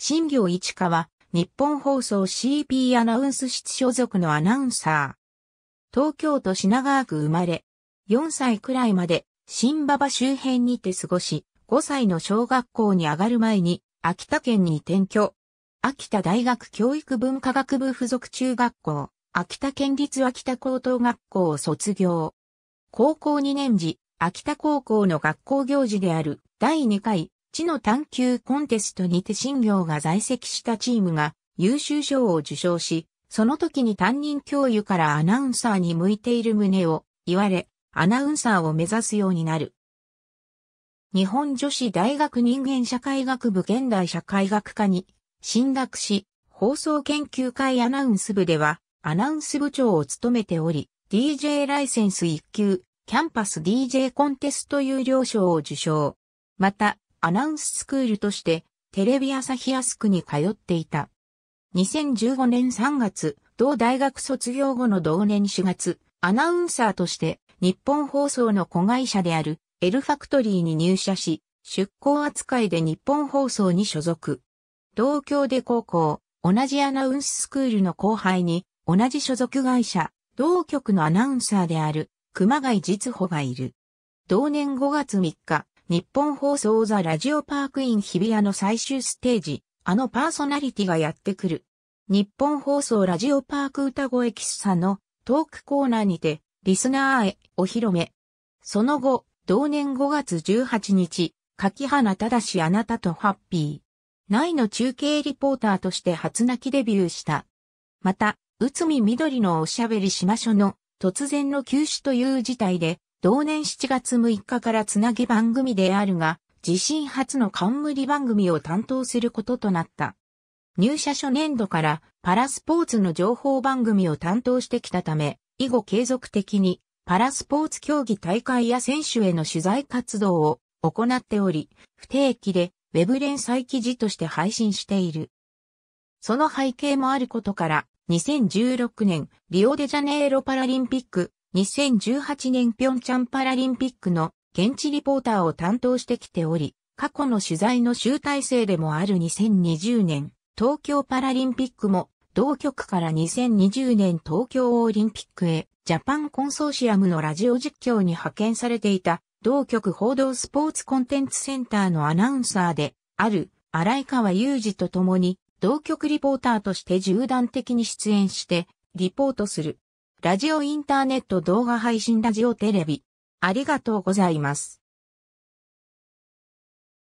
新行市川、日本放送 CP アナウンス室所属のアナウンサー。東京都品川区生まれ、4歳くらいまで、新馬場周辺にて過ごし、5歳の小学校に上がる前に、秋田県に転居。秋田大学教育文化学部附属中学校、秋田県立秋田高等学校を卒業。高校2年時、秋田高校の学校行事である第2回地の探求コンテストにて新業が在籍したチームが優秀賞を受賞し、その時に担任教諭からアナウンサーに向いている旨を言われ、アナウンサーを目指すようになる。日本女子大学人間社会学部現代社会学科に進学し、放送研究会アナウンス部ではアナウンス部長を務めており、DJ ライセンス1級、キャンパス DJ コンテスト有料賞を受賞。また、アナウンススクールとして、テレビ朝日アスクに通っていた。2015年3月、同大学卒業後の同年4月、アナウンサーとして、日本放送の子会社である、エルファクトリーに入社し、出向扱いで日本放送に所属。同郷で高校、同じアナウンススクールの後輩に、同じ所属会社、同局のアナウンサーである、熊谷実穂がいる。同年5月3日、日本放送ザ・ラジオパークイン日比谷の最終ステージ、あのパーソナリティがやってくる。日本放送ラジオパーク歌声喫茶のトークコーナーにて、リスナーへお披露目。その後、同年5月18日、柿花正しあなたとハッピー。内の中継リポーターとして初泣きデビューした。また、内海緑のおしゃべりしましょの突然の休止という事態で同年7月6日からつなぎ番組であるが、自身初の冠番組を担当することとなった。入社初年度からパラスポーツの情報番組を担当してきたため、以後継続的にパラスポーツ競技大会や選手への取材活動を行っており、不定期でウェブ連載記事として配信している。その背景もあることから、2016年リオデジャネイロパラリンピック2018年ピョンチャンパラリンピックの現地リポーターを担当してきており、過去の取材の集大成でもある2020年東京パラリンピックも同局から2020年東京オリンピックへジャパンコンソーシアムのラジオ実況に派遣されていた同局報道スポーツコンテンツセンターのアナウンサーである荒井川雄二と共に同局リポーターとして縦断的に出演してリポートするラジオインターネット動画配信ラジオテレビ。ありがとうございます。